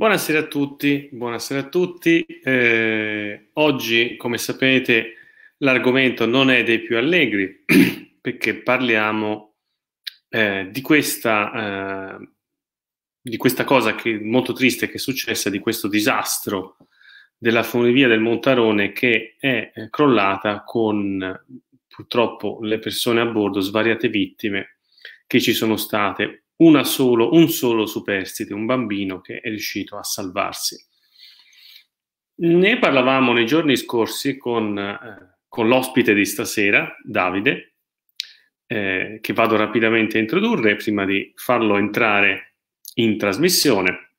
Buonasera a tutti, buonasera a tutti. Eh, oggi, come sapete, l'argomento non è dei più allegri, perché parliamo eh, di, questa, eh, di, questa, cosa che, molto triste che è successa, di questo disastro della funivia del Montarone che è eh, crollata con purtroppo le persone a bordo, svariate vittime che ci sono state una solo, un solo superstite, un bambino che è riuscito a salvarsi. Ne parlavamo nei giorni scorsi con, eh, con l'ospite di stasera, Davide, eh, che vado rapidamente a introdurre prima di farlo entrare in trasmissione.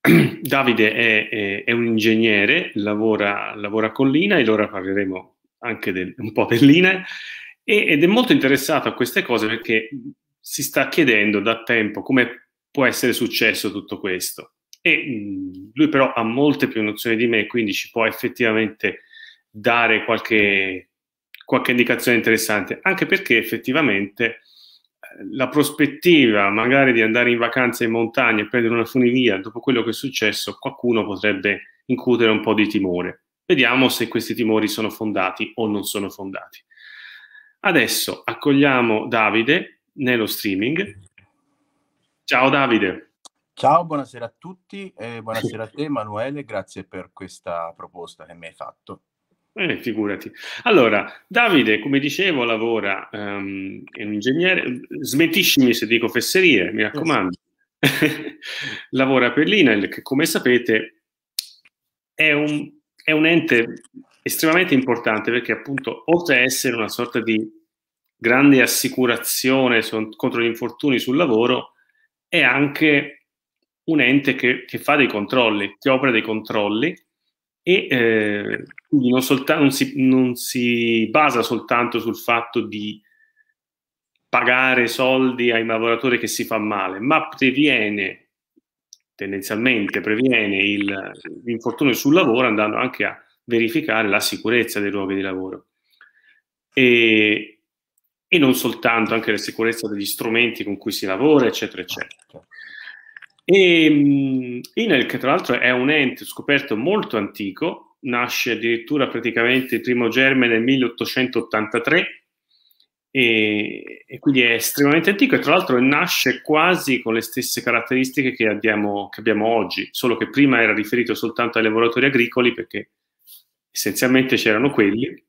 Davide è, è, è un ingegnere, lavora, lavora, con Lina e ora parleremo anche del, un po' dell'INA ed è molto interessato a queste cose perché si sta chiedendo da tempo come può essere successo tutto questo. E mm, lui però ha molte più nozioni di me, quindi ci può effettivamente dare qualche, qualche indicazione interessante, anche perché effettivamente eh, la prospettiva magari di andare in vacanza in montagna e prendere una funivia dopo quello che è successo, qualcuno potrebbe incutere un po' di timore. Vediamo se questi timori sono fondati o non sono fondati. Adesso accogliamo Davide nello streaming. Ciao Davide. Ciao, buonasera a tutti e buonasera a te Emanuele, grazie per questa proposta che mi hai fatto. Eh, figurati. Allora, Davide, come dicevo, lavora, um, ehm, è un ingegnere, smentiscimi se dico fesserie, mi raccomando. Esatto. lavora per l'INEL, che come sapete è un, è un ente estremamente importante perché appunto oltre a essere una sorta di grande assicurazione su, contro gli infortuni sul lavoro, è anche un ente che, che fa dei controlli, che opera dei controlli e eh, quindi non, solta- non, si, non si basa soltanto sul fatto di pagare soldi ai lavoratori che si fa male, ma previene, tendenzialmente previene il, l'infortunio sul lavoro andando anche a verificare la sicurezza dei luoghi di lavoro. E, e non soltanto, anche la sicurezza degli strumenti con cui si lavora, eccetera, eccetera. Ah, e, certo. ehm, INEL, che tra l'altro è un ente scoperto molto antico, nasce addirittura praticamente il primo germe nel 1883 e, e quindi è estremamente antico e tra l'altro nasce quasi con le stesse caratteristiche che abbiamo, che abbiamo oggi, solo che prima era riferito soltanto ai lavoratori agricoli perché essenzialmente c'erano quelli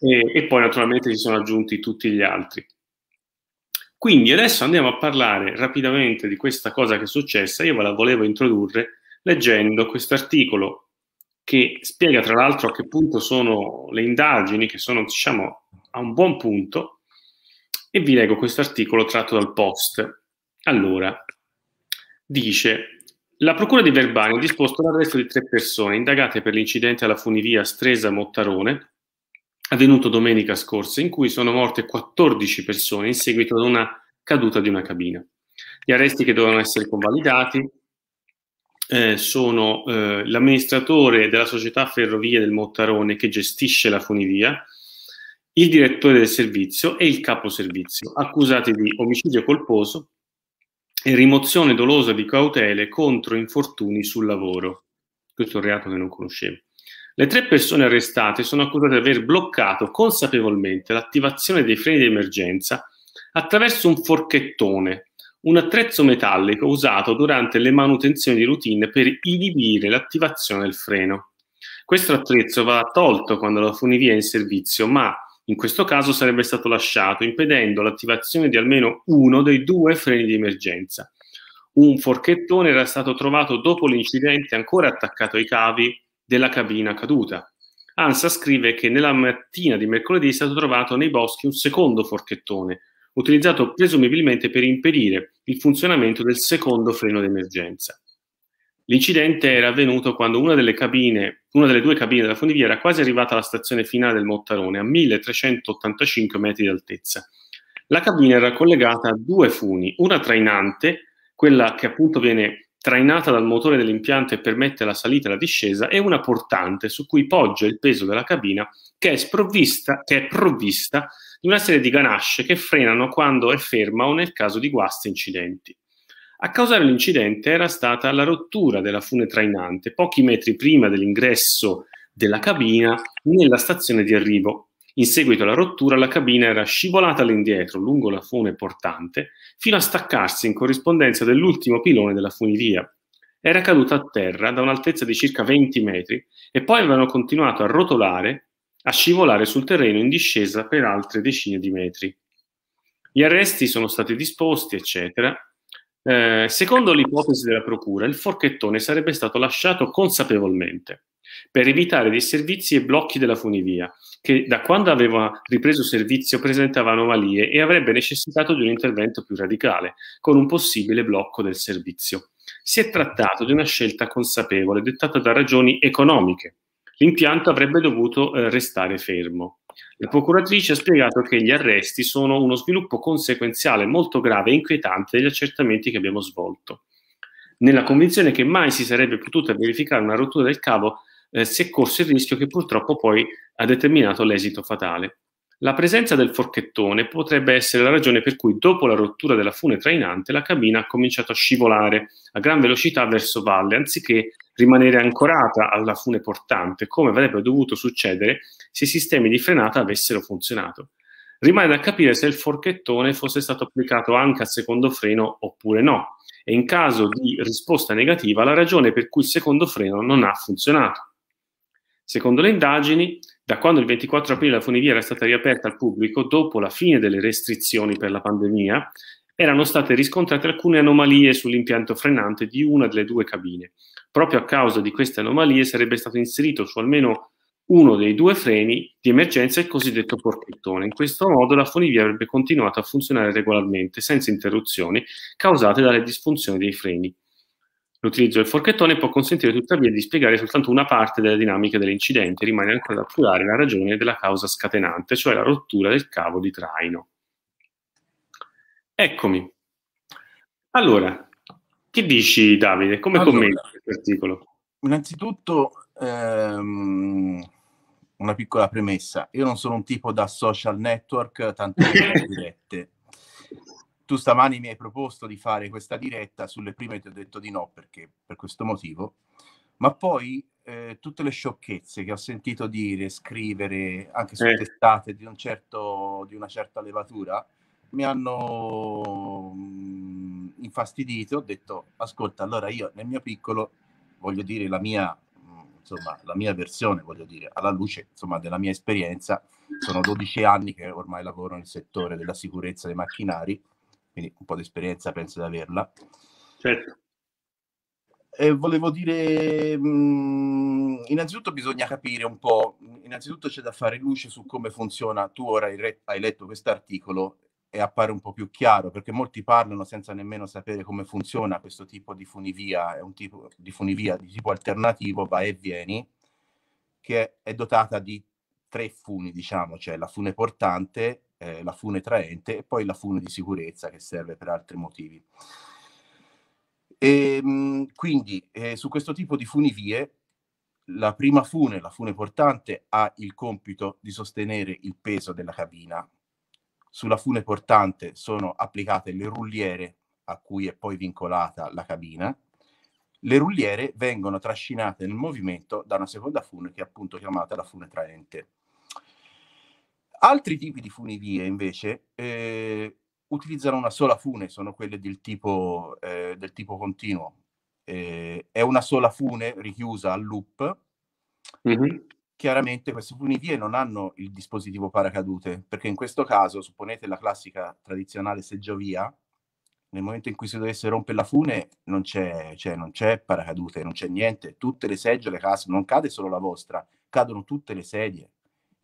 e, e poi naturalmente si sono aggiunti tutti gli altri. Quindi adesso andiamo a parlare rapidamente di questa cosa che è successa. Io ve la volevo introdurre leggendo questo articolo che spiega tra l'altro a che punto sono le indagini, che sono diciamo a un buon punto, e vi leggo questo articolo tratto dal post. Allora, dice, la Procura di Verbani ha disposto l'arresto di tre persone indagate per l'incidente alla funivia Stresa-Mottarone avvenuto domenica scorsa, in cui sono morte 14 persone in seguito ad una caduta di una cabina. Gli arresti che dovevano essere convalidati eh, sono eh, l'amministratore della società Ferrovie del Mottarone che gestisce la funivia, il direttore del servizio e il capo servizio, accusati di omicidio colposo e rimozione dolosa di cautele contro infortuni sul lavoro. Questo è un reato che non conoscevo. Le tre persone arrestate sono accusate di aver bloccato consapevolmente l'attivazione dei freni di emergenza attraverso un forchettone, un attrezzo metallico usato durante le manutenzioni di routine per inibire l'attivazione del freno. Questo attrezzo va tolto quando la funivia è in servizio, ma in questo caso sarebbe stato lasciato, impedendo l'attivazione di almeno uno dei due freni di emergenza. Un forchettone era stato trovato dopo l'incidente ancora attaccato ai cavi della cabina caduta. ANSA scrive che nella mattina di mercoledì è stato trovato nei boschi un secondo forchettone, utilizzato presumibilmente per impedire il funzionamento del secondo freno d'emergenza. L'incidente era avvenuto quando una delle, cabine, una delle due cabine della funivia era quasi arrivata alla stazione finale del Mottarone, a 1385 metri di altezza. La cabina era collegata a due funi, una trainante, quella che appunto viene trainata dal motore dell'impianto e permette la salita e la discesa, e una portante su cui poggia il peso della cabina che è, che è provvista di una serie di ganasce che frenano quando è ferma o nel caso di guasti incidenti. A causare l'incidente era stata la rottura della fune trainante pochi metri prima dell'ingresso della cabina nella stazione di arrivo, in seguito alla rottura, la cabina era scivolata all'indietro lungo la fune portante fino a staccarsi in corrispondenza dell'ultimo pilone della funivia. Era caduta a terra da un'altezza di circa 20 metri e poi avevano continuato a rotolare, a scivolare sul terreno in discesa per altre decine di metri. Gli arresti sono stati disposti, eccetera. Eh, secondo l'ipotesi della procura, il forchettone sarebbe stato lasciato consapevolmente per evitare dei servizi e blocchi della funivia, che da quando aveva ripreso servizio presentava anomalie e avrebbe necessitato di un intervento più radicale, con un possibile blocco del servizio. Si è trattato di una scelta consapevole, dettata da ragioni economiche. L'impianto avrebbe dovuto eh, restare fermo. La procuratrice ha spiegato che gli arresti sono uno sviluppo conseguenziale molto grave e inquietante degli accertamenti che abbiamo svolto, nella convinzione che mai si sarebbe potuta verificare una rottura del cavo eh, si è corso il rischio che purtroppo poi ha determinato l'esito fatale. La presenza del forchettone potrebbe essere la ragione per cui dopo la rottura della fune trainante la cabina ha cominciato a scivolare a gran velocità verso valle anziché rimanere ancorata alla fune portante come avrebbe dovuto succedere se i sistemi di frenata avessero funzionato. Rimane da capire se il forchettone fosse stato applicato anche al secondo freno oppure no e in caso di risposta negativa la ragione per cui il secondo freno non ha funzionato. Secondo le indagini, da quando il 24 aprile la funivia era stata riaperta al pubblico, dopo la fine delle restrizioni per la pandemia, erano state riscontrate alcune anomalie sull'impianto frenante di una delle due cabine. Proprio a causa di queste anomalie sarebbe stato inserito su almeno uno dei due freni di emergenza il cosiddetto porchettone. In questo modo la funivia avrebbe continuato a funzionare regolarmente, senza interruzioni causate dalle disfunzioni dei freni. L'utilizzo del forchettone può consentire tuttavia di spiegare soltanto una parte della dinamica dell'incidente, rimane ancora da curare la ragione della causa scatenante, cioè la rottura del cavo di traino. Eccomi. Allora, che dici Davide? Come allora, commenti questo articolo? Innanzitutto ehm, una piccola premessa. Io non sono un tipo da social network, tanto dirette tu stamani mi hai proposto di fare questa diretta, sulle prime ti ho detto di no perché, per questo motivo, ma poi eh, tutte le sciocchezze che ho sentito dire, scrivere, anche su eh. testate di, un certo, di, una certa levatura, mi hanno mh, mm, infastidito, ho detto ascolta, allora io nel mio piccolo voglio dire la mia, mh, mm, insomma, la mia versione, voglio dire, alla luce insomma, della mia esperienza, sono 12 anni che ormai lavoro nel settore della sicurezza dei macchinari quindi un po' di esperienza penso di averla. Certo. Eh, volevo dire, mh, mhmm, innanzitutto bisogna capire un po', innanzitutto c'è da fare luce su come funziona, tu ora hai, re- hai letto questo articolo e appare un po' più chiaro, perché molti parlano senza nemmeno sapere come funziona questo tipo di funivia, è un tipo di funivia di tipo alternativo, va e vieni, che è dotata di tre funi, diciamo, cioè la fune portante, eh, la fune traente e poi la fune di sicurezza che serve per altri motivi. E, ehm, mh, quindi eh, su questo tipo di funivie la prima fune, la fune portante, ha il compito di sostenere il peso della cabina. Sulla fune portante sono applicate le rulliere a cui è poi vincolata la cabina. Le rulliere vengono trascinate nel movimento da una seconda fune che è appunto chiamata la fune traente. Altri tipi di funivie invece eh, utilizzano una sola fune, sono quelle del tipo, eh, del tipo continuo. Eh, è una sola fune richiusa al loop. Mm-hmm. Chiaramente queste funivie non hanno il dispositivo paracadute, perché in questo caso, supponete la classica tradizionale seggiovia, nel momento in cui si dovesse rompere la fune non c'è, cioè, non c'è paracadute, non c'è niente, tutte le seggiole non cade solo la vostra, cadono tutte le sedie.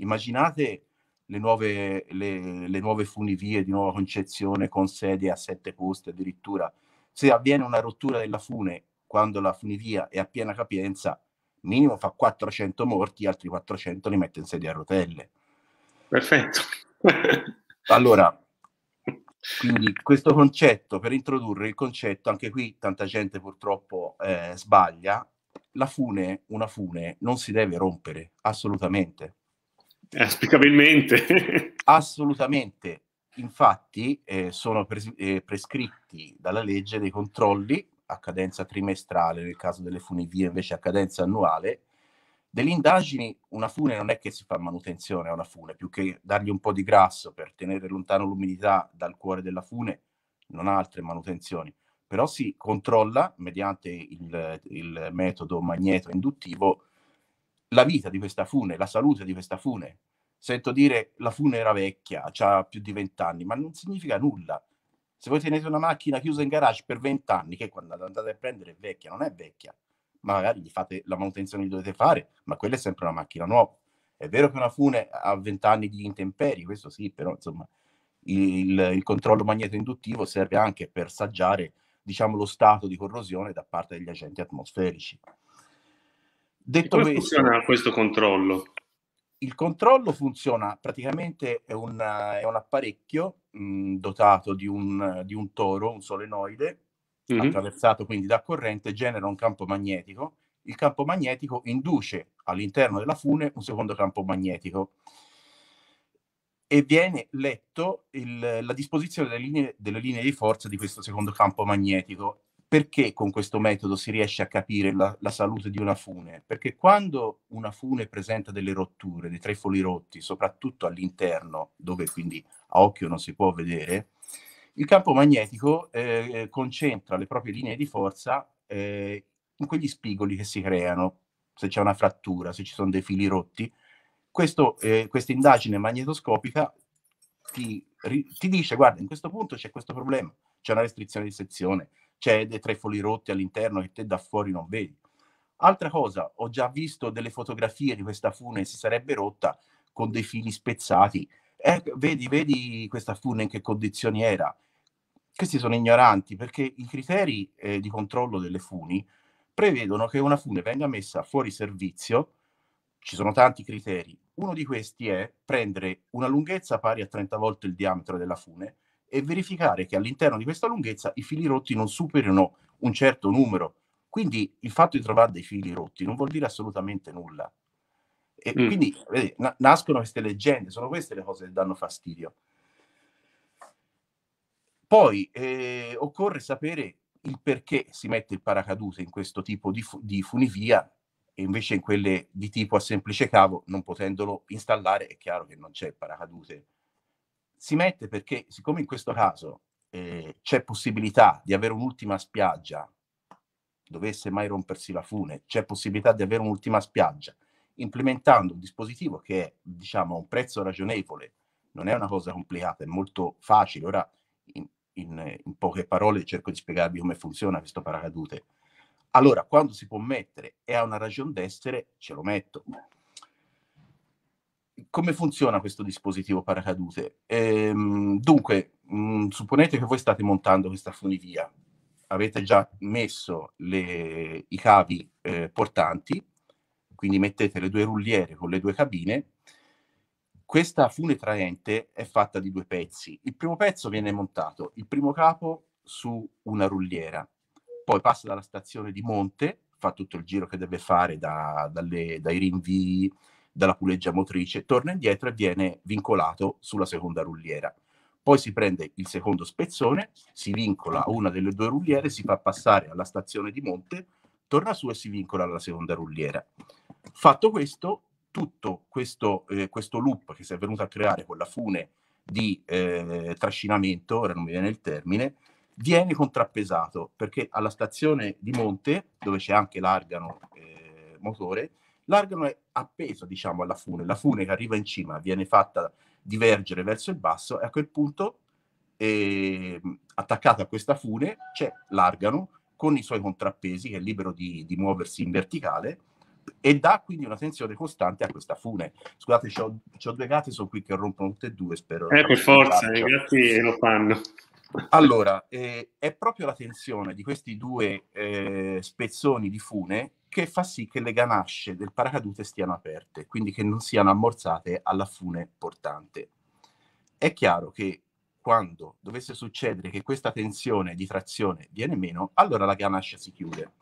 Immaginate le nuove, le, le nuove funivie di nuova concezione con sedie a sette posti addirittura. Se avviene una rottura della fune quando la funivia è a piena capienza, minimo fa 400 morti, altri 400 li mette in sedia a rotelle. Perfetto. allora, quindi questo concetto, per introdurre il concetto, anche qui tanta gente purtroppo eh, sbaglia, la fune, una fune, non si deve rompere, assolutamente. Auspicabilmente. Assolutamente. Infatti eh, sono pres- eh, prescritti dalla legge dei controlli a cadenza trimestrale, nel caso delle funivie invece a cadenza annuale. Delle indagini, una fune non è che si fa manutenzione a una fune, più che dargli un po' di grasso per tenere lontano l'umidità dal cuore della fune, non ha altre manutenzioni, però si controlla mediante il, il metodo magneto induttivo la vita di questa fune, la salute di questa fune. Sento dire la fune era vecchia, ha più di vent'anni, ma non significa nulla. Se voi tenete una macchina chiusa in garage per vent'anni, che quando andate a prendere è vecchia, non è vecchia, ma magari gli fate la manutenzione che dovete fare, ma quella è sempre una macchina nuova. È vero che una fune ha vent'anni di intemperi, questo sì, però insomma il, il controllo induttivo serve anche per saggiare diciamo, lo stato di corrosione da parte degli agenti atmosferici. Detto come questo, funziona questo controllo? Il controllo funziona praticamente è un, è un apparecchio mh, mm, dotato di un, di un, toro, un solenoide, mm-hmm. attraversato quindi da corrente, genera un campo magnetico. Il campo magnetico induce all'interno della fune un secondo campo magnetico e viene letto il, la disposizione delle linee, delle linee, di forza di questo secondo campo magnetico perché con questo metodo si riesce a capire la, la, salute di una fune? Perché quando una fune presenta delle rotture, dei trefoli rotti, soprattutto all'interno, dove quindi a occhio non si può vedere, il campo magnetico eh, eh concentra le proprie linee di forza eh, in quegli spigoli che si creano, se c'è una frattura, se ci sono dei fili rotti. Eh, questa eh, indagine magnetoscopica ti, ti dice, guarda, in questo punto c'è questo problema, c'è una restrizione di sezione, cede tra i foli rotti all'interno che te da fuori non vedi. Altra cosa, ho già visto delle fotografie di questa fune si sarebbe rotta con dei fili spezzati. Eh, vedi, vedi questa fune in che condizioni era. Questi sono ignoranti perché i criteri eh, di controllo delle funi prevedono che una fune venga messa fuori servizio. Ci sono tanti criteri. Uno di questi è prendere una lunghezza pari a 30 volte il diametro della fune e verificare che all'interno di questa lunghezza i fili rotti non superino un certo numero. Quindi il fatto di trovare dei fili rotti non vuol dire assolutamente nulla. E mm. quindi vedi, na- nascono queste leggende, sono queste le cose che danno fastidio. Poi eh, occorre sapere il perché si mette il paracadute in questo tipo di, fu- di funivia e invece in quelle di tipo a semplice cavo, non potendolo installare, è chiaro che non c'è il paracadute si mette perché siccome in questo caso eh, c'è possibilità di avere un'ultima spiaggia, dovesse mai rompersi la fune, c'è possibilità di avere un'ultima spiaggia, implementando un dispositivo che è diciamo a un prezzo ragionevole, non è una cosa complicata, è molto facile. Ora in, in, in poche parole cerco di spiegarvi come funziona questo paracadute. Allora, quando si può mettere e ha una ragione d'essere, ce lo metto come funziona questo dispositivo paracadute? Ehm, dunque, mh, mm, supponete che voi state montando questa funivia, avete già messo le, i cavi eh, portanti, quindi mettete le due rulliere con le due cabine. Questa fune traente è fatta di due pezzi. Il primo pezzo viene montato, il primo capo su una rulliera, poi passa dalla stazione di monte, fa tutto il giro che deve fare da, dalle, dai rinvii dalla puleggia motrice, torna indietro e viene vincolato sulla seconda rulliera. Poi si prende il secondo spezzone, si vincola a una delle due rulliere, si fa passare alla stazione di monte, torna su e si vincola alla seconda rulliera. Fatto questo, tutto questo, eh, questo loop che si è venuto a creare con la fune di eh, trascinamento, ora non mi viene il termine, viene contrappesato perché alla stazione di monte, dove c'è anche l'argano eh, motore, L'argano è appeso, diciamo, alla fune. La fune che arriva in cima viene fatta divergere verso il basso e a quel punto, eh, attaccata a questa fune, c'è l'argano con i suoi contrappesi che è libero di, di muoversi in verticale e dà quindi una tensione costante a questa fune. Scusate, ho due gatti, sono qui che rompono tutte e due, spero. Eh, per forza, i gatti lo fanno. Allora, eh, è proprio la tensione di questi due eh, spezzoni di fune che fa sì che le ganasce del paracadute stiano aperte, quindi che non siano ammorzate alla fune portante. È chiaro che quando dovesse succedere che questa tensione di trazione viene meno, allora la ganascia si chiude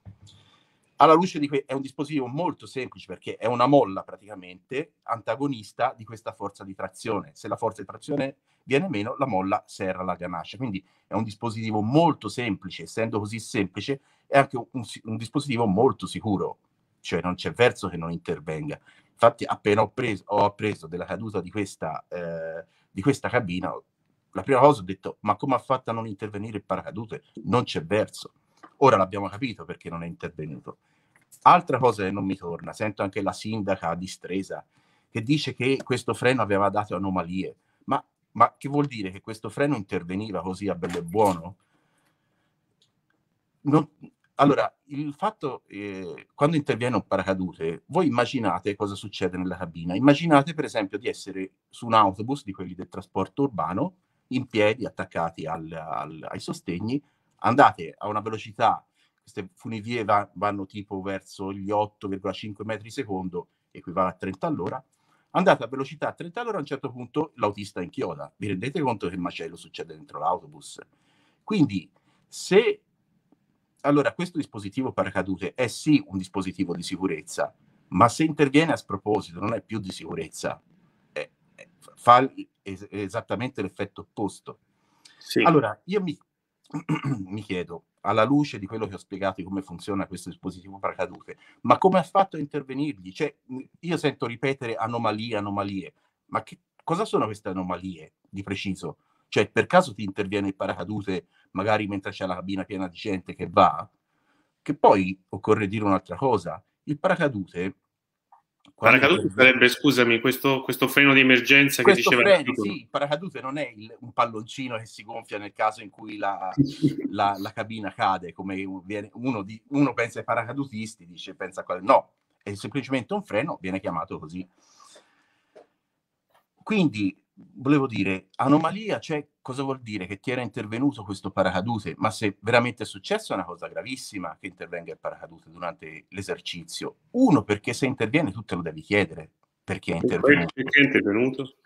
alla luce di que- è un dispositivo molto semplice perché è una molla praticamente antagonista di questa forza di trazione. Se la forza di trazione viene meno, la molla serra la ganascia. Quindi è un dispositivo molto semplice, essendo così semplice, è anche un, un, un dispositivo molto sicuro, cioè non c'è verso che non intervenga. Infatti, appena ho, preso, ho appreso della caduta di questa, eh, di questa cabina, la prima cosa ho detto: ma come ha fatto a non intervenire il paracadute? Non c'è verso. Ora l'abbiamo capito perché non è intervenuto. Altra cosa che non mi torna, sento anche la sindaca di Stresa che dice che questo freno aveva dato anomalie. Ma, ma che vuol dire che questo freno interveniva così a bello e buono? Non, allora, il fatto, eh, quando interviene un paracadute, voi immaginate cosa succede nella cabina. Immaginate, per esempio, di essere su un autobus di quelli del trasporto urbano, in piedi, attaccati al, al, ai sostegni, andate a una velocità, queste funivie va, vanno tipo verso gli 8,5 metri secondo, equivale a 30 all'ora, andate a velocità 30 all'ora a un certo punto l'autista inchioda. Vi rendete conto che il macello succede dentro l'autobus? Quindi se... Allora, questo dispositivo paracadute è sì un dispositivo di sicurezza, ma se interviene a sproposito non è più di sicurezza, è, è, fa es- esattamente l'effetto opposto. Sì. Allora, io mi mi chiedo, alla luce di quello che ho spiegato di come funziona questo dispositivo paracadute, ma come ha fatto a intervenirgli? Cioè, io sento ripetere anomalie, anomalie, ma che, cosa sono queste anomalie di preciso? Cioè, per caso ti interviene il paracadute magari mentre c'è la cabina piena di gente che va? Che poi occorre dire un'altra cosa, il paracadute Paracadute sarebbe, scusami, questo, questo, freno di emergenza questo che diceva... Freno, sì, il paracadute non è il, un palloncino che si gonfia nel caso in cui la, la, la cabina cade, come viene, uno, di, uno, pensa ai paracadutisti, dice, pensa a quale... No, è semplicemente un freno, viene chiamato così. Quindi volevo dire, anomalia, cioè cosa vuol dire che ti era intervenuto questo paracadute? Ma se veramente è successo è una cosa gravissima che intervenga il paracadute durante l'esercizio. Uno, perché se interviene tu te lo devi chiedere perché è intervenuto. Perché è intervenuto?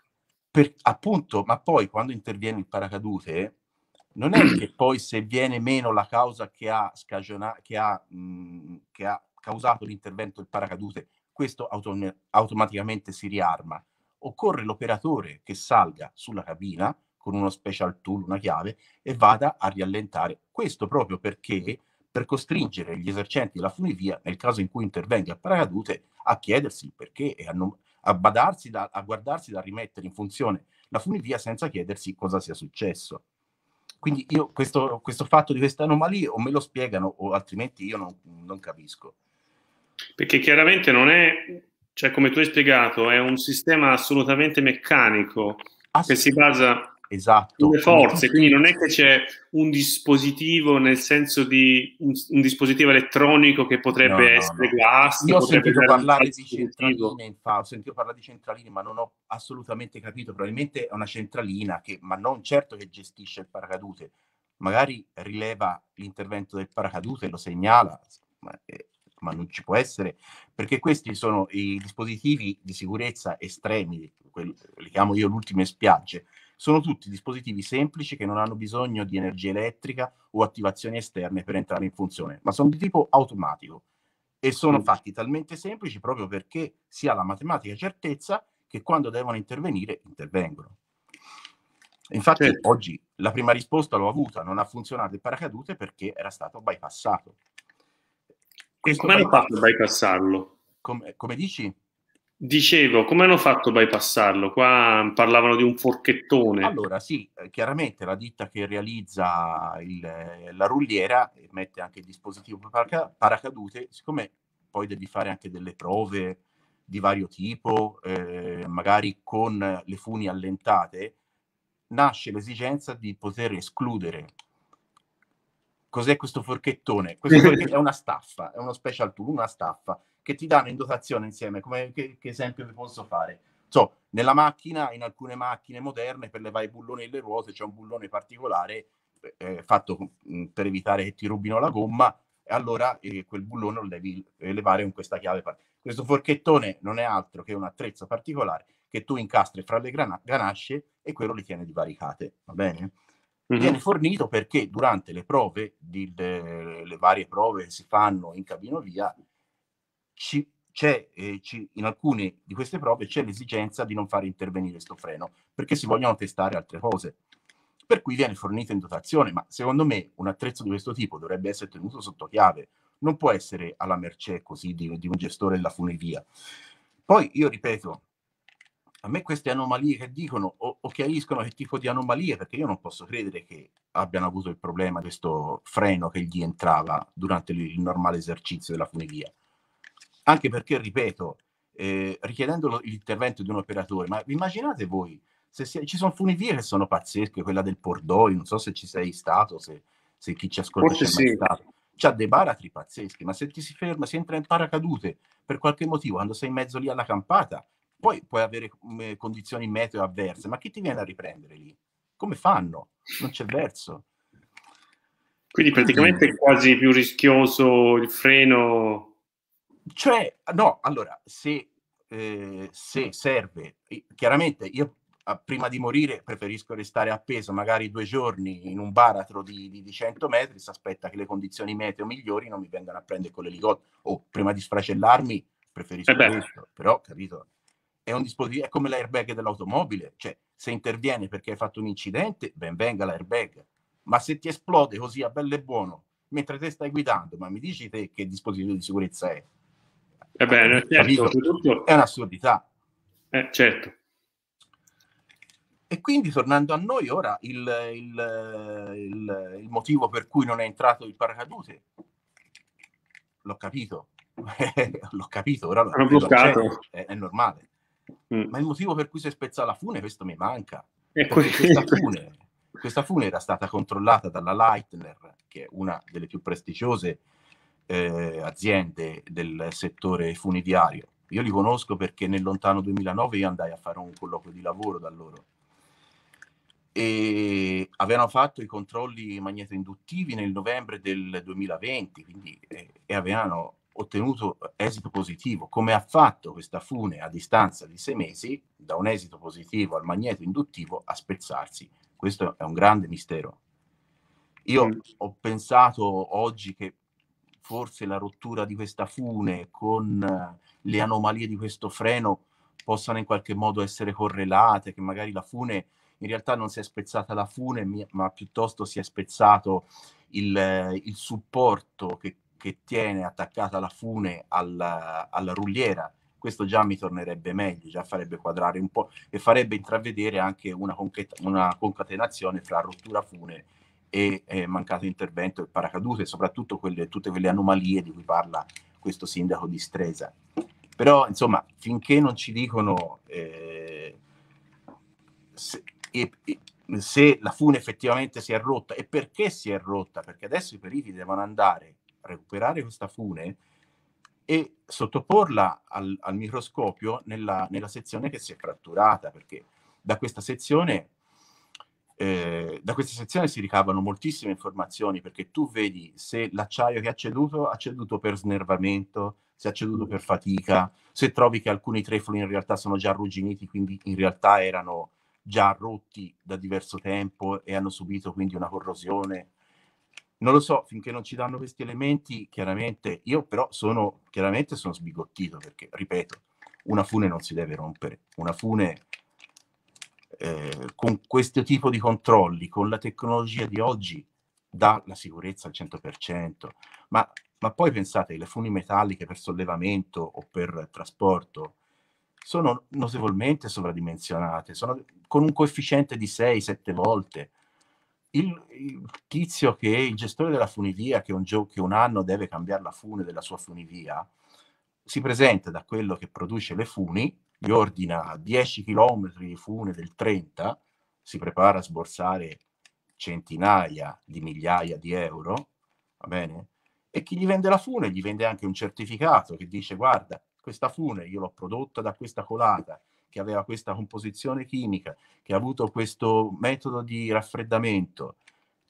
Per, appunto, ma poi quando interviene il paracadute non è che poi se viene meno la causa che ha, scagiona, che ha, mh, che ha causato l'intervento del paracadute, questo autom- automaticamente si riarma occorre l'operatore che salga sulla cabina con uno special tool, una chiave, e vada a riallentare. Questo proprio perché per costringere gli esercenti della funivia, nel caso in cui intervenga a paracadute, a chiedersi il perché e a, non, a badarsi, da, a guardarsi da rimettere in funzione la funivia senza chiedersi cosa sia successo. Quindi io questo, questo fatto di questa anomalia o me lo spiegano o altrimenti io non, non capisco. Perché chiaramente non è cioè come tu hai spiegato, è un sistema assolutamente meccanico ah, che si basa esatto. sulle forze, quindi non è che c'è un dispositivo nel senso di un, un dispositivo elettronico che potrebbe no, no, essere no. glass. Io ho sentito parlare di centraline, infatti, ho sentito parlare di centraline, ma non ho assolutamente capito, probabilmente è una centralina che, ma non certo che gestisce il paracadute, magari rileva l'intervento del paracadute, lo segnala, ma non ci può essere, perché questi sono i dispositivi di sicurezza estremi, li chiamo io le spiagge, sono tutti dispositivi semplici che non hanno bisogno di energia elettrica o attivazioni esterne per entrare in funzione, ma sono di tipo automatico e sono mm. fatti talmente semplici proprio perché si ha la matematica certezza che quando devono intervenire intervengono. Infatti certo. oggi la prima risposta l'ho avuta, non ha funzionato il paracadute perché era stato bypassato come hanno fatto a bypassarlo? Come, come dici? Dicevo, come hanno fatto a bypassarlo? Qua parlavano di un forchettone. Allora, sì, eh, chiaramente la ditta che realizza il, la rulliera mette anche il dispositivo paracadute, siccome poi devi fare anche delle prove di vario tipo, eh, magari con le funi allentate, nasce l'esigenza di poter escludere cos'è questo forchettone? Questo forchettone è una staffa, è uno special tool, una staffa che ti danno in dotazione insieme. Come, che, che esempio vi posso fare? So, nella macchina, in alcune macchine moderne, per levare i bulloni e le ruote c'è un bullone particolare eh, eh fatto mm, per evitare che ti rubino la gomma, e allora eh, quel bullone lo devi levare con questa chiave. Questo forchettone non è altro che un attrezzo particolare che tu incastri fra le gran- ganasce e quello li tiene divaricate, va bene? mm-hmm. viene fornito perché durante le prove, di, de, le varie prove che si fanno in cabinovia, ci, c'è, eh, ci, in alcune di queste prove c'è l'esigenza di non fare intervenire questo freno, perché si vogliono testare altre cose. Per cui viene fornito in dotazione, ma secondo me un attrezzo di questo tipo dovrebbe essere tenuto sotto chiave, non può essere alla mercé così di, di un gestore della funivia. Poi io ripeto, a me queste anomalie che dicono o, o, chiariscono che tipo di anomalie, perché io non posso credere che abbiano avuto il problema di questo freno che gli entrava durante il normale esercizio della funivia. Anche perché, ripeto, eh, richiedendo l'intervento di un operatore, ma immaginate voi, se si, ci sono funivie che sono pazzesche, quella del Pordoi, non so se ci sei stato, se, se chi ci ascolta Forse sì. stato. C'ha dei baratri pazzeschi, ma se ti si ferma, si entra in paracadute per qualche motivo, quando sei in mezzo lì alla campata, poi puoi avere mm, eh, condizioni meteo avverse, ma chi ti viene a riprendere lì? Come fanno? Non c'è verso. Quindi praticamente è quasi più rischioso il freno. Cioè, no, allora, se, eh, se serve, chiaramente io prima di morire preferisco restare appeso magari due giorni in un baratro di, di, di 100 metri, si aspetta che le condizioni meteo migliori non mi vengano a prendere con l'elicottero o prima di sfracellarmi preferisco eh questo, però capito, è un dispositivo, è come l'airbag dell'automobile, cioè se interviene perché hai fatto un incidente, ben venga l'airbag, ma se ti esplode così a bello e buono mentre te stai guidando, ma mi dici te che dispositivo di sicurezza è? Ebbene, eh certo, è un'assurdità. Eh, certo. E quindi tornando a noi ora, il, il, il, il motivo per cui non è entrato il paracadute, l'ho capito, l'ho capito, ora l'ho bloccato. Cioè, è, è normale. Mm. Ma il motivo per cui si è spezzata la fune, questo mi manca. questa, fune, questa fune era stata controllata dalla Leitner, che è una delle più prestigiose eh, aziende del settore funidiario. Io li conosco perché nel lontano 2009 io andai a fare un colloquio di lavoro da loro. E avevano fatto i controlli magneto-induttivi nel novembre del 2020 quindi, eh, e avevano ottenuto eh, esito positivo, come ha fatto questa fune a distanza di sei mesi, da un esito positivo al magneto induttivo a spezzarsi. Questo è un grande mistero. Io mm. ho pensato oggi che forse la rottura di questa fune con eh, le anomalie di questo freno possano in qualche modo essere correlate, che magari la fune in realtà non si è spezzata la fune, ma piuttosto si è spezzato il, eh, il supporto che che tiene attaccata la fune alla, alla ruliera questo già mi tornerebbe meglio, già farebbe quadrare un po' e farebbe intravedere anche una, una concatenazione fra rottura fune e eh, mancato intervento del paracadute, soprattutto quelle, tutte quelle anomalie di cui parla questo sindaco di Stresa. Però, insomma, finché non ci dicono eh, se, e, e, se la fune effettivamente si è rotta e perché si è rotta, perché adesso i periti devono andare recuperare questa fune e sottoporla al, al microscopio nella, nella, sezione che si è fratturata, perché da questa sezione... Eh, da questa sezione si ricavano moltissime informazioni perché tu vedi se l'acciaio che ha ceduto ha ceduto per snervamento, se ha ceduto per fatica, se trovi che alcuni trefoli in realtà sono già arrugginiti, quindi in realtà erano già rotti da diverso tempo e hanno subito quindi una corrosione non lo so, finché non ci danno questi elementi, chiaramente io però sono, chiaramente sono sbigottito perché, ripeto, una fune non si deve rompere, una fune eh, con questo tipo di controlli, con la tecnologia di oggi, dà la sicurezza al 100%, ma, ma poi pensate, le funi metalliche per sollevamento o per trasporto sono notevolmente sovradimensionate, sono con un coefficiente di 6-7 volte il, il, tizio che è il gestore della funivia, che un, che un anno deve cambiare la fune della sua funivia, si presenta da quello che produce le funi, gli ordina 10 km di fune del 30, si prepara a sborsare centinaia di migliaia di euro, va bene? E chi gli vende la fune gli vende anche un certificato che dice guarda, questa fune io l'ho prodotta da questa colata, che aveva questa composizione chimica, che ha avuto questo metodo di raffreddamento.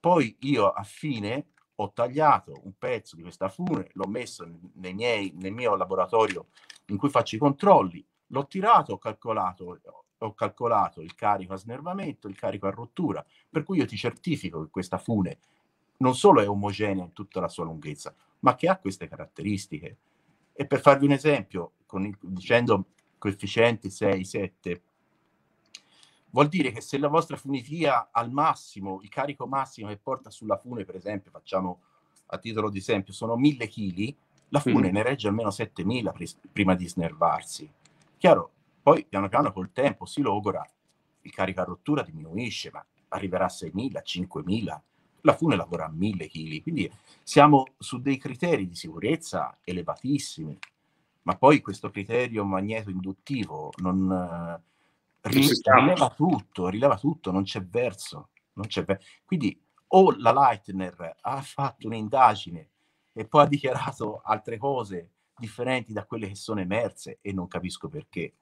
Poi io a fine ho tagliato un pezzo di questa fune, l'ho messo nei miei, nel mio laboratorio in cui faccio i controlli, l'ho tirato, ho calcolato, ho calcolato il carico a snervamento, il carico a rottura, per cui io ti certifico che questa fune non solo è omogenea in tutta la sua lunghezza, ma che ha queste caratteristiche. E per farvi un esempio, con il, dicendo coefficiente 6, 7, vuol dire che se la vostra funivia al massimo, il carico massimo che porta sulla fune, per esempio, facciamo a titolo di esempio, sono 1000 kg, la mm. fune mm. ne regge almeno 7000 pr- prima di snervarsi. Chiaro, poi piano piano col tempo si logora, il carico a rottura diminuisce, ma arriverà a 6000, 5000, la fune lavora a 1000 kg, quindi siamo su dei criteri di sicurezza elevatissimi ma poi questo criterio magneto-induttivo non, rileva tutto, rileva tutto, non c'è verso. Non c'è verso. Quindi o la Leitner ha fatto un'indagine e poi ha dichiarato altre cose differenti da quelle che sono emerse e non capisco perché.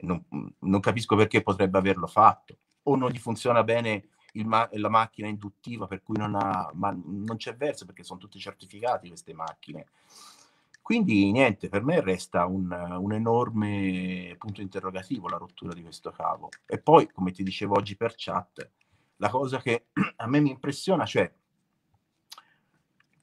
Non, non capisco perché potrebbe averlo fatto. O non gli funziona bene ma- la macchina induttiva per cui non, ha, ma non c'è verso perché sono tutti certificati queste macchine. Quindi niente, per me resta un, un, enorme punto interrogativo la rottura di questo cavo. E poi, come ti dicevo oggi per chat, la cosa che a me mi impressiona, cioè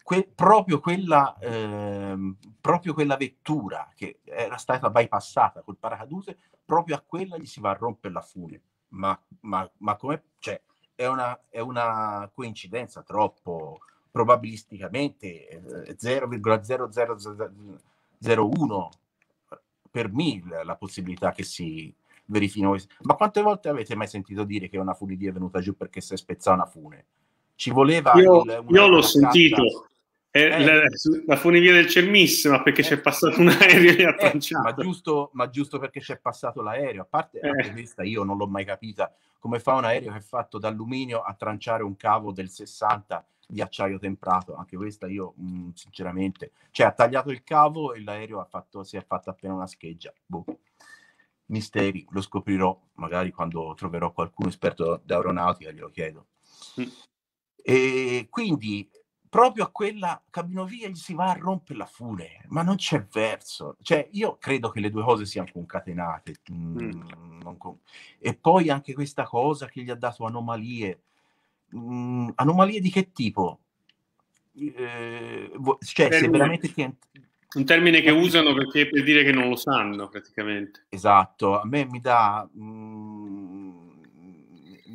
que- proprio, quella, eh, proprio quella vettura che era stata bypassata col paracadute, proprio a quella gli si va a rompere la fune. Ma, ma, ma come... Cioè, è una, è una coincidenza troppo probabilisticamente 0,0001 eh, eh, per mille la possibilità che si verifichino. Ma quante volte avete mai sentito dire che una funivia è venuta giù perché si è spezzata una fune? Ci voleva... Io, il, io l'ho sentito. Eh, eh, la, la, funivia del Cermis, ma perché eh, c'è passato un aereo e ha eh, ma, giusto, ma giusto perché c'è passato l'aereo, a parte eh. questa io non l'ho mai capita, come fa un aereo che è fatto d'alluminio a tranciare un cavo del 60 di acciaio temprato. Anche questa io, mh, mm, sinceramente, cioè ha tagliato il cavo e l'aereo fatto, si è fatto appena una scheggia. Boh. Misteri, lo scoprirò magari quando troverò qualcuno esperto d'aeronautica, glielo chiedo. Mm. E quindi proprio a quella cabinovia gli si va a rompere la fune, ma non c'è verso. Cioè, io credo che le due cose siano concatenate. Mm, mm. Con... E poi anche questa cosa che gli ha dato anomalie, mh, mhmm, anomalie di che tipo? Eh, cioè, termine, se veramente ti... Un termine che eh, usano perché, per dire che non lo sanno praticamente. Esatto, a me mi dà, mh, mhmm,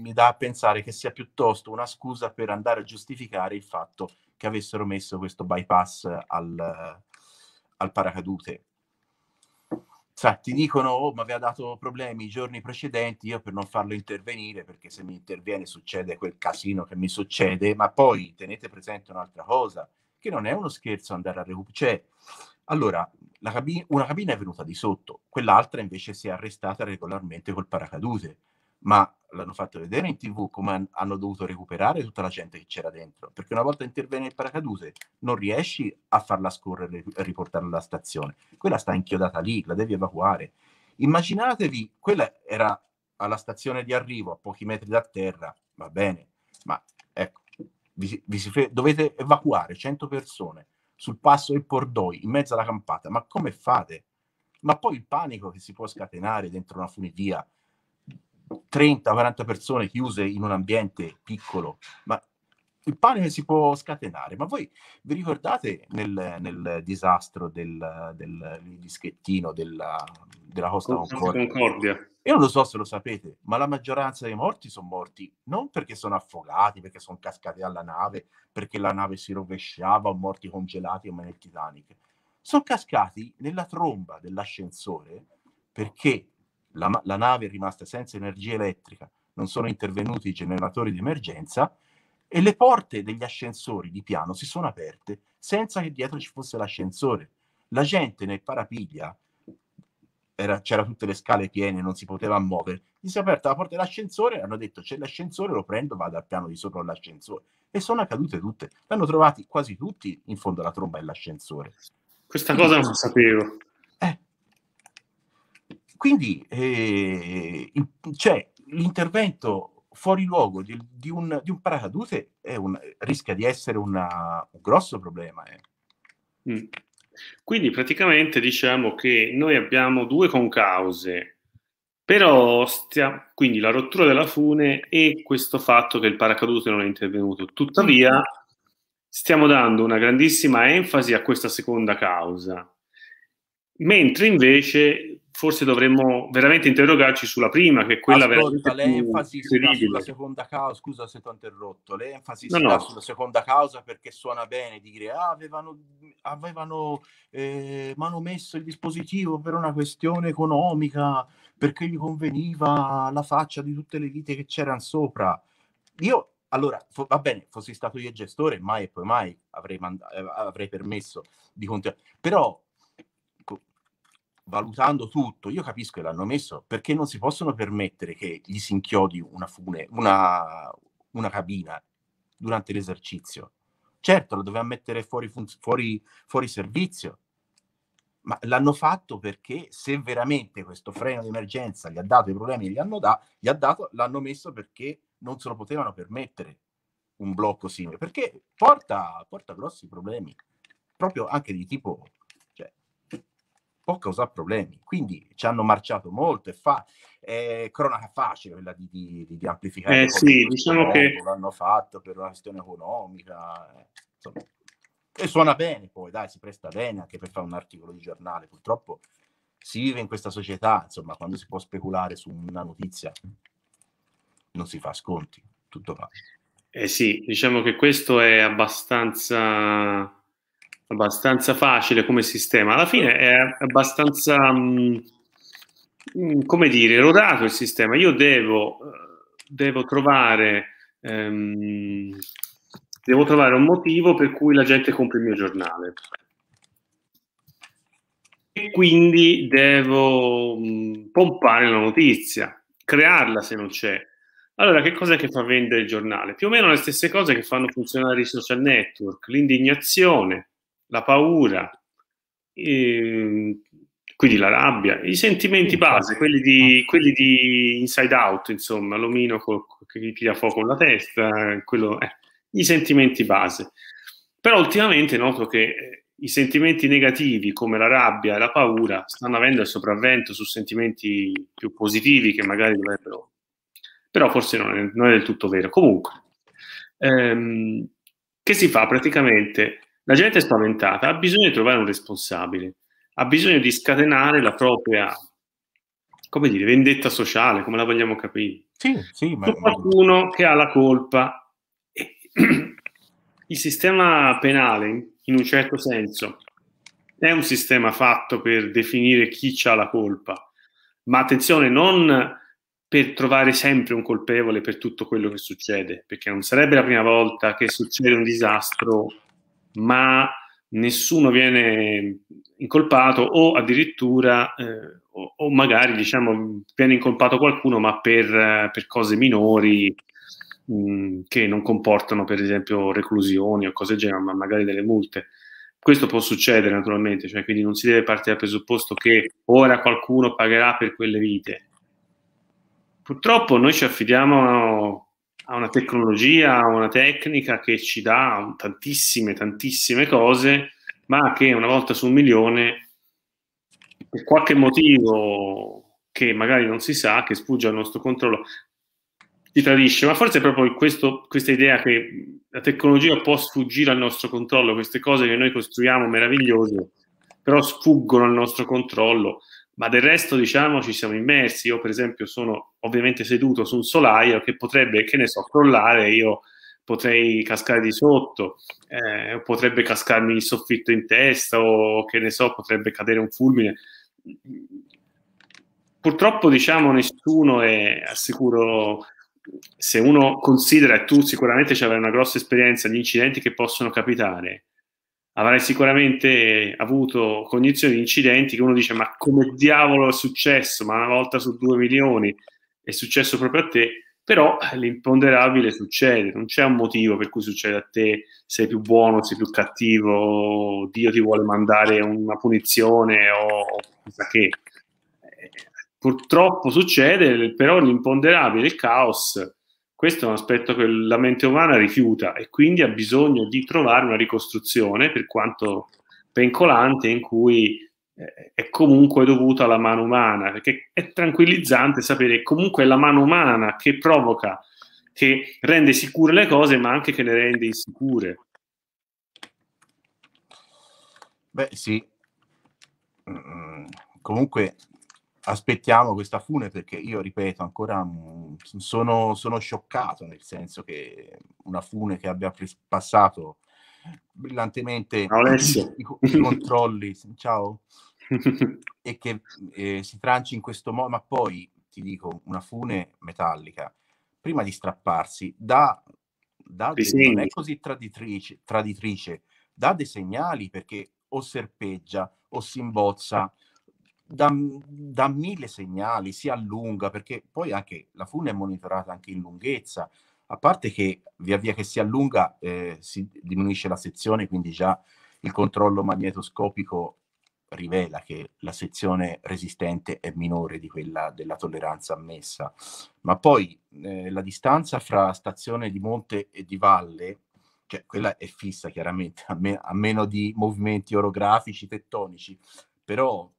mi dà a pensare che sia piuttosto una scusa per andare a giustificare il fatto che avessero messo questo bypass al, al paracadute sa, ti dicono, oh, ma aveva dato problemi i giorni precedenti, io per non farlo intervenire, perché se mi interviene succede quel casino che mi succede, ma poi tenete presente un'altra cosa, che non è uno scherzo andare a recuperare. Cioè, allora, cabina, una cabina è venuta di sotto, quell'altra invece si è arrestata regolarmente col paracadute ma l'hanno fatto vedere in tv come hanno dovuto recuperare tutta la gente che c'era dentro, perché una volta interviene il paracadute non riesci a farla scorrere e riportarla alla stazione, quella sta inchiodata lì, la devi evacuare. Immaginatevi, quella era alla stazione di arrivo, a pochi metri da terra, va bene, ma ecco, vi, vi fe- dovete evacuare 100 persone sul passo del Pordoi, in mezzo alla campata, ma come fate? Ma poi il panico che si può scatenare dentro una funivia 30-40 persone chiuse in un ambiente piccolo, ma il panico si può scatenare. Ma voi vi ricordate nel, nel disastro del, del, dischettino della, della Costa Concordia? Concordia? Io non lo so se lo sapete, ma la maggioranza dei morti sono morti non perché sono affogati, perché sono cascati dalla nave, perché la nave si rovesciava o morti congelati come nel Titanic. Sono cascati nella tromba dell'ascensore perché la, la nave è rimasta senza energia elettrica, non sono intervenuti i generatori di emergenza e le porte degli ascensori di piano si sono aperte senza che dietro ci fosse l'ascensore. La gente nel parapiglia era, c'era tutte le scale piene, non si poteva muovere. Gli si è aperta la porta dell'ascensore, hanno detto c'è l'ascensore, lo prendo, vado al piano di sopra all'ascensore. E sono accadute tutte. L'hanno trovati quasi tutti in fondo alla tromba dell'ascensore. Questa cosa non la sapevo. Quindi eh, cioè, l'intervento fuori luogo di, di, un, di un paracadute un, rischia di essere una, un grosso problema. Eh. Mm. Quindi praticamente diciamo che noi abbiamo due concause, però stia, quindi la rottura della fune e questo fatto che il paracadute non è intervenuto. Tuttavia stiamo dando una grandissima enfasi a questa seconda causa, mentre invece forse dovremmo veramente interrogarci sulla prima, che è quella Ascolta, veramente l'enfasi sta sulla seconda causa, scusa se ti ho interrotto, l'enfasi no, sta no. sulla seconda causa perché suona bene dire ah, avevano, avevano eh, manomesso il dispositivo per una questione economica, perché gli conveniva la faccia di tutte le vite che c'erano sopra. Io allora, fo- va bene, fossi stato io gestore, mai e poi mai avrei, manda- eh, avrei permesso di continuare. Però valutando tutto, io capisco che l'hanno messo perché non si possono permettere che gli si inchiodi una, fune, una, una cabina durante l'esercizio. Certo, la doveva mettere fuori, fuori, fuori servizio, ma l'hanno fatto perché se veramente questo freno di emergenza gli ha dato i problemi che gli, hanno da- gli ha dato, l'hanno messo perché non se lo potevano permettere un blocco simile, perché porta, porta grossi problemi, proprio anche di tipo può causare problemi. Quindi ci hanno marciato molto e fa è eh, cronaca facile quella di, di, di amplificare. Eh sì, diciamo che l'hanno fatto per una questione economica. Eh, insomma. E suona bene poi, dai, si presta bene anche per fare un articolo di giornale. Purtroppo si vive in questa società, insomma, quando si può speculare su una notizia non si fa sconti, tutto va. Eh sì, diciamo che questo è abbastanza abbastanza facile come sistema. Alla fine è abbastanza, mm, come dire, rodato il sistema. Io devo, eh, devo trovare... Ehm, devo trovare un motivo per cui la gente compra il mio giornale. E quindi devo mh, mm, pompare la notizia, crearla se non c'è. Allora, che cosa è che fa vendere il giornale? Più o meno le stesse cose che fanno funzionare i social network, l'indignazione, la paura, eh, quindi la rabbia, i sentimenti base, quelli di, quelli di inside out, insomma, l'omino che gli piglia fuoco con la testa, quello, eh, i sentimenti base. Però ultimamente noto che eh, i sentimenti negativi come la rabbia e la paura stanno avendo il sopravvento su sentimenti più positivi che magari dovrebbero... Però forse non è, non è del tutto vero. Comunque, ehm, che si fa praticamente la gente è spaventata, ha bisogno di trovare un responsabile, ha bisogno di scatenare la propria, come dire, vendetta sociale, come la vogliamo capire. Sì, sì, ma... Qualcuno che ha la colpa. Il sistema penale, in un certo senso, è un sistema fatto per definire chi ha la colpa, ma attenzione, non per trovare sempre un colpevole per tutto quello che succede, perché non sarebbe la prima volta che succede un disastro ma nessuno viene incolpato o addirittura eh, o, o, magari diciamo viene incolpato qualcuno ma per, per cose minori mm, che non comportano per esempio reclusioni o cose del genere ma magari delle multe questo può succedere naturalmente cioè, quindi non si deve partire dal presupposto che ora qualcuno pagherà per quelle vite purtroppo noi ci affidiamo ha una tecnologia, ha una tecnica che ci dà tantissime, tantissime cose, ma che una volta su un milione, per qualche motivo che magari non si sa, che sfugge al nostro controllo, ti tradisce. Ma forse è proprio questo, questa idea che la tecnologia può sfuggire al nostro controllo, queste cose che noi costruiamo meravigliose, però sfuggono al nostro controllo ma del resto diciamo ci siamo immersi. Io per esempio sono ovviamente seduto su un solaio che potrebbe, che ne so, crollare, io potrei cascare di sotto, eh, potrebbe cascarmi il soffitto in testa o che ne so, potrebbe cadere un fulmine. Purtroppo diciamo nessuno è sicuro se uno considera, e tu sicuramente ci avrai una grossa esperienza, gli incidenti che possono capitare, avrai sicuramente avuto cognizione di incidenti che uno dice ma come diavolo è successo, ma una volta su due milioni è successo proprio a te, però eh, l'imponderabile succede, non c'è un motivo per cui succede a te, sei più buono, sei più cattivo, Dio ti vuole mandare una punizione o chissà che. Eh, purtroppo succede, però l'imponderabile, il caos, questo è un aspetto che la mente umana rifiuta e quindi ha bisogno di trovare una ricostruzione, per quanto pencolante, in cui eh, è comunque dovuta alla mano umana, perché è tranquillizzante sapere che comunque è la mano umana che provoca, che rende sicure le cose, ma anche che le rende insicure. Beh, sì. Mm, mm. comunque aspettiamo questa fune perché io ripeto ancora mm, sono, sono scioccato nel senso che una fune che abbia passato brillantemente i, i controlli ciao e che eh, si tranci in questo modo ma poi ti dico una fune metallica prima di strapparsi da, non è così traditrice, traditrice dà dei segnali perché o serpeggia o si imbozza da, mhmm, dà mille segnali, si allunga, perché poi anche la fune è monitorata anche in lunghezza, a parte che via via che si allunga eh, si diminuisce la sezione, quindi già il controllo magnetoscopico rivela che la sezione resistente è minore di quella della tolleranza ammessa. Ma poi eh, la distanza fra stazione di monte e di valle, cioè quella è fissa chiaramente, a, me- a meno di movimenti orografici, tettonici, però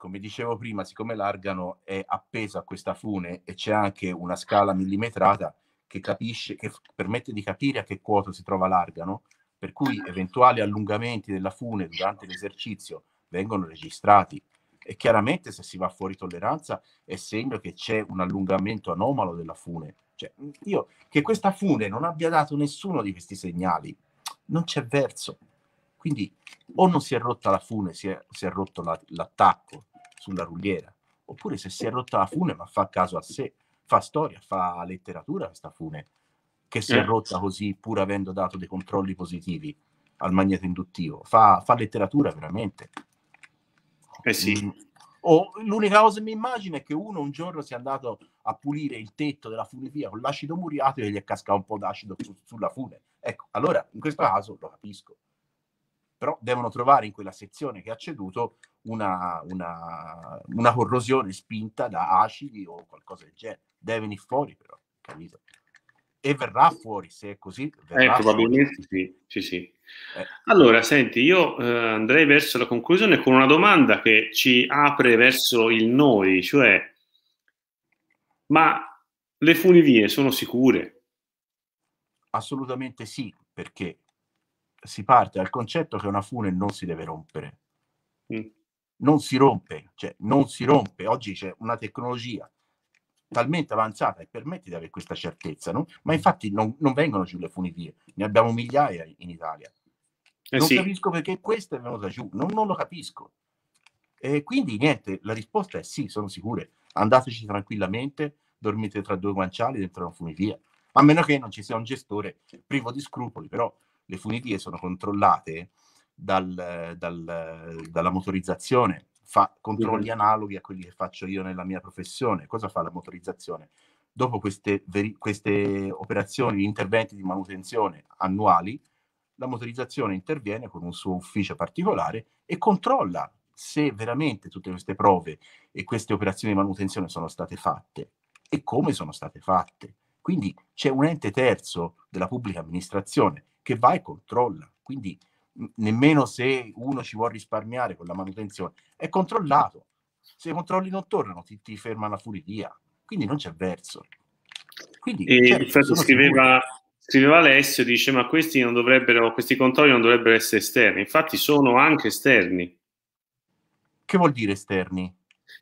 come dicevo prima, siccome l'argano è appeso a questa fune e c'è anche una scala millimetrata che, capisce, che permette di capire a che quota si trova l'argano, per cui ah. eventuali allungamenti della fune durante l'esercizio vengono registrati. E chiaramente se si va fuori tolleranza è segno che c'è un allungamento anomalo della fune. Cioè, io che questa fune non abbia dato nessuno di questi segnali, non c'è verso. Quindi o non si è rotta la fune, si è, si è rotto la, l'attacco, sulla rugliera. Oppure se si è rotta la fune, ma fa caso a sé, fa storia, fa letteratura questa fune, che si è eh. rotta così pur avendo dato dei controlli positivi al magneto induttivo. Fa, fa letteratura veramente. Eh sì. Mm. O l'unica cosa che mi immagino è che uno un giorno sia andato a pulire il tetto della funivia con l'acido muriato e gli è cascato un po' d'acido su, sulla fune. Ecco, allora in questo caso lo capisco però devono trovare in quella sezione che ha ceduto una, una, una corrosione spinta da acidi o qualcosa del genere. Deve venire fuori però, capito? E verrà fuori, se è così. Eh, probabilmente sì, sì, sì. Eh. Allora, senti, io eh, andrei verso la conclusione con una domanda che ci apre verso il noi, cioè, ma le funivie sono sicure? Assolutamente sì, perché si parte dal concetto che una fune non si deve rompere. Mm. Non si rompe, cioè non si rompe. Oggi c'è una tecnologia talmente avanzata e permette di avere questa certezza, no? ma infatti non, non vengono giù le funivie, ne abbiamo migliaia in Italia. Eh non sì. capisco perché questa è venuta giù, non, non lo capisco. E quindi niente, la risposta è sì, sono sicure, andateci tranquillamente, dormite tra due guanciali dentro una funivia, a meno che non ci sia un gestore privo di scrupoli, però le funivie sono controllate dal, dal, dalla motorizzazione, fa controlli analoghi a quelli che faccio io nella mia professione. Cosa fa la motorizzazione? Dopo queste, veri, queste operazioni, interventi di manutenzione annuali, la motorizzazione interviene con un suo ufficio particolare e controlla se veramente tutte queste prove e queste operazioni di manutenzione sono state fatte e come sono state fatte. Quindi c'è un ente terzo della pubblica amministrazione che va e controlla. Quindi nemmeno se uno ci vuole risparmiare con la manutenzione, è controllato. Se i controlli non tornano ti, ti fermano la furia, quindi non c'è verso. Quindi, e certo, cioè, infatti scriveva, scriveva, Alessio, dice ma questi, non dovrebbero, questi controlli non dovrebbero essere esterni, infatti sono anche esterni. Che vuol dire esterni?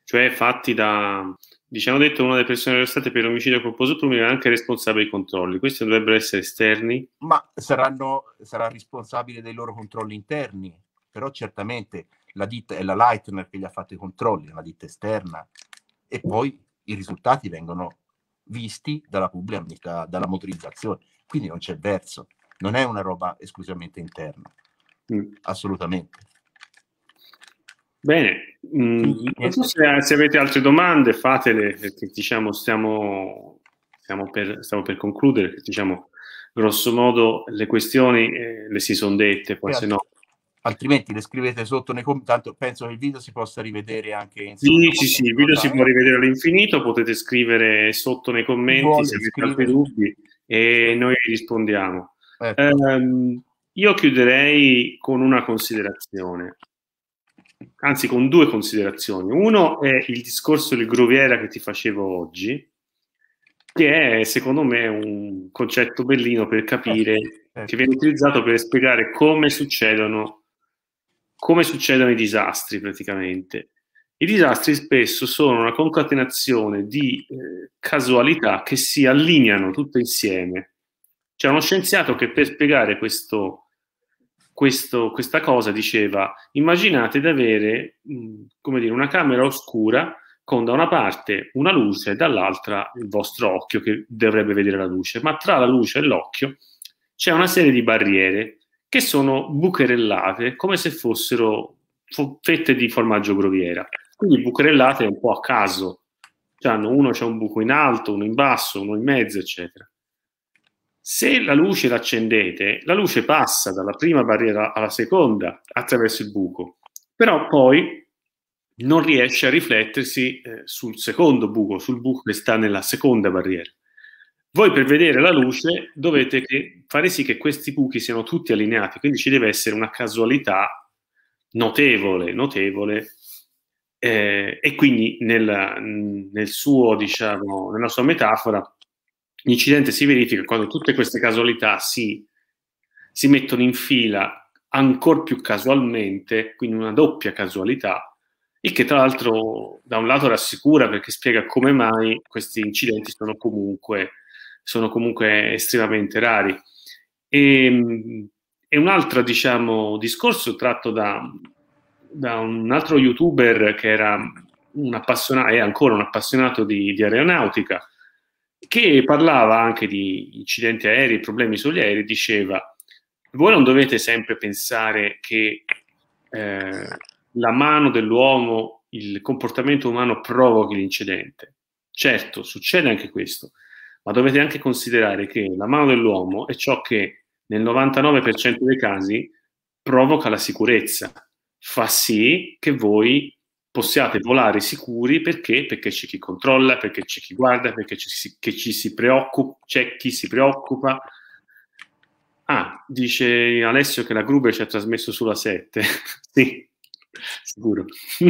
Cioè fatti da, Diciamo detto una delle persone arrestate per omicidio colposo plurimo è anche responsabile dei controlli. Questi dovrebbero essere esterni? Ma saranno, sarà responsabile dei loro controlli interni, però certamente la ditta è la Leitner che gli ha fatto i controlli, è una ditta esterna. E poi i risultati vengono visti dalla pubblica, dalla motorizzazione. Quindi non c'è verso, non è una roba esclusivamente interna. Mm. Assolutamente. Bene, Mm, non so se, se, avete altre domande, fatele, perché diciamo stiamo, stiamo, per, stiamo per, concludere, perché, diciamo grosso modo le questioni eh, le si sono dette, poi se certo. no... Altrimenti le scrivete sotto nei commenti, tanto penso che il video si possa rivedere anche in Sì, sì, sì, il video si può rivedere all'infinito, potete scrivere sotto nei commenti se avete altri dubbi e noi rispondiamo. Ecco. Um, io chiuderei con una considerazione anzi con due considerazioni. Uno è il discorso del groviera che ti facevo oggi, che è secondo me un concetto bellino per capire, eh, eh. che viene utilizzato per spiegare come succedono, come succedono i disastri praticamente. I disastri spesso sono una concatenazione di eh, casualità che si allineano tutte insieme. C'è uno scienziato che per spiegare questo, questo, questa cosa diceva, immaginate di avere mh, mm, dire, una camera oscura con da una parte una luce e dall'altra il vostro occhio che dovrebbe vedere la luce, ma tra la luce e l'occhio c'è una serie di barriere che sono bucherellate come se fossero fette di formaggio groviera. Quindi bucherellate un po' a caso, cioè, uno c'è un buco in alto, uno in basso, uno in mezzo, eccetera. Se la luce l'accendete, la luce passa dalla prima barriera alla seconda attraverso il buco, però poi non riesce a riflettersi eh, sul secondo buco, sul buco che sta nella seconda barriera. Voi per vedere la luce dovete fare sì che questi buchi siano tutti allineati, quindi ci deve essere una casualità notevole, notevole, eh, e quindi nella, nel suo, diciamo, nella sua metafora L'incidente si verifica quando tutte queste casualità si, si mettono in fila ancora più casualmente, quindi una doppia casualità, il che tra l'altro da un lato rassicura perché spiega come mai questi incidenti sono comunque, sono comunque estremamente rari. E, ehm, e un altro diciamo, discorso tratto da, da, un altro youtuber che era un appassionato, è ancora un appassionato di, di aeronautica, che parlava anche di incidenti aerei, problemi sugli aerei, diceva voi non dovete sempre pensare che eh, la mano dell'uomo, il comportamento umano provochi l'incidente. Certo, succede anche questo, ma dovete anche considerare che la mano dell'uomo è ciò che nel 99% dei casi provoca la sicurezza, fa sì che voi possiate volare sicuri perché? Perché c'è chi controlla, perché c'è chi guarda, perché c'è, si, ci si preoccupa, c'è chi si preoccupa. Ah, dice Alessio che la Gruber ci ha trasmesso sulla 7. sì, sicuro.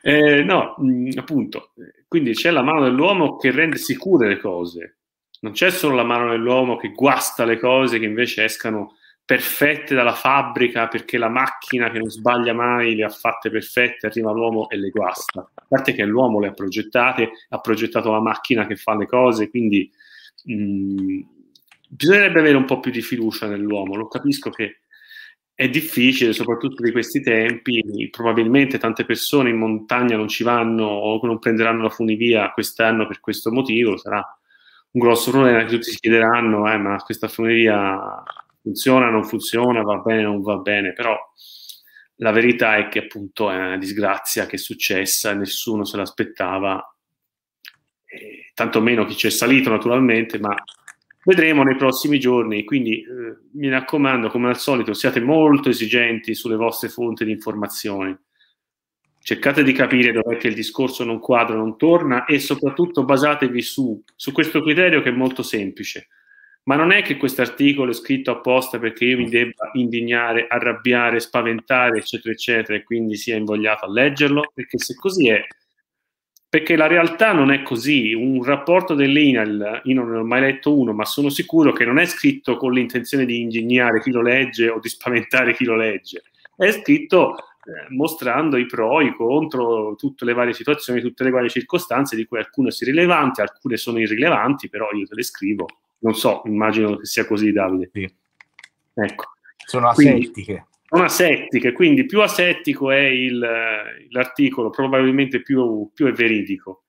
eh, no, mm, appunto, quindi c'è la mano dell'uomo che rende sicure le cose. Non c'è solo la mano dell'uomo che guasta le cose che invece escano perfette dalla fabbrica perché la macchina che non sbaglia mai le ha fatte perfette, arriva l'uomo e le guasta. A parte che l'uomo le ha progettate, ha progettato la macchina che fa le cose, quindi mh, mm, bisognerebbe avere un po' più di fiducia nell'uomo. Lo capisco che è difficile, soprattutto di questi tempi, probabilmente tante persone in montagna non ci vanno o non prenderanno la funivia quest'anno per questo motivo, sarà un grosso problema che tutti si chiederanno, eh, ma questa funivia funziona, non funziona, va bene, non va bene, però la verità è che appunto è una disgrazia che è successa, nessuno se l'aspettava, eh, tantomeno chi ci è salito naturalmente, ma vedremo nei prossimi giorni, quindi eh, mi raccomando, come al solito, siate molto esigenti sulle vostre fonti di informazioni. Cercate di capire dov'è che il discorso non quadra, non torna e soprattutto basatevi su, su questo criterio che è molto semplice. Ma non è che questo articolo è scritto apposta perché io mi debba indignare, arrabbiare, spaventare, eccetera, eccetera, e quindi sia invogliato a leggerlo, perché se così è, perché la realtà non è così. Un rapporto dell'INAL, io non ne ho mai letto uno, ma sono sicuro che non è scritto con l'intenzione di indignare chi lo legge o di spaventare chi lo legge. È scritto eh, mostrando i pro, e i contro, tutte le varie situazioni, tutte le varie circostanze, di cui alcune sono rilevanti, alcune sono irrilevanti, però io te le scrivo non so, immagino che sia così, Davide. Sì. Ecco. Sono asettiche. Quindi, sono asettiche, quindi più asettico è il, l'articolo, probabilmente più, più è veridico.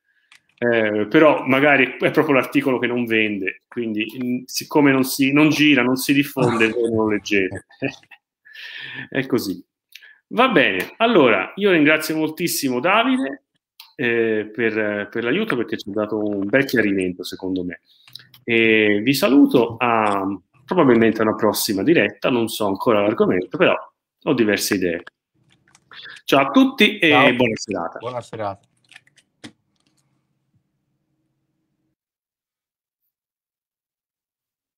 Eh, però magari è proprio l'articolo che non vende, quindi mm, siccome non, si, non gira, non si diffonde, voi non lo leggete. è così. Va bene, allora io ringrazio moltissimo Davide eh, per, per l'aiuto perché ci ha dato un bel chiarimento, secondo me. E vi saluto a probabilmente una prossima diretta, non so ancora l'argomento, però ho diverse idee. Ciao a tutti e Ciao. buona serata. Buona serata.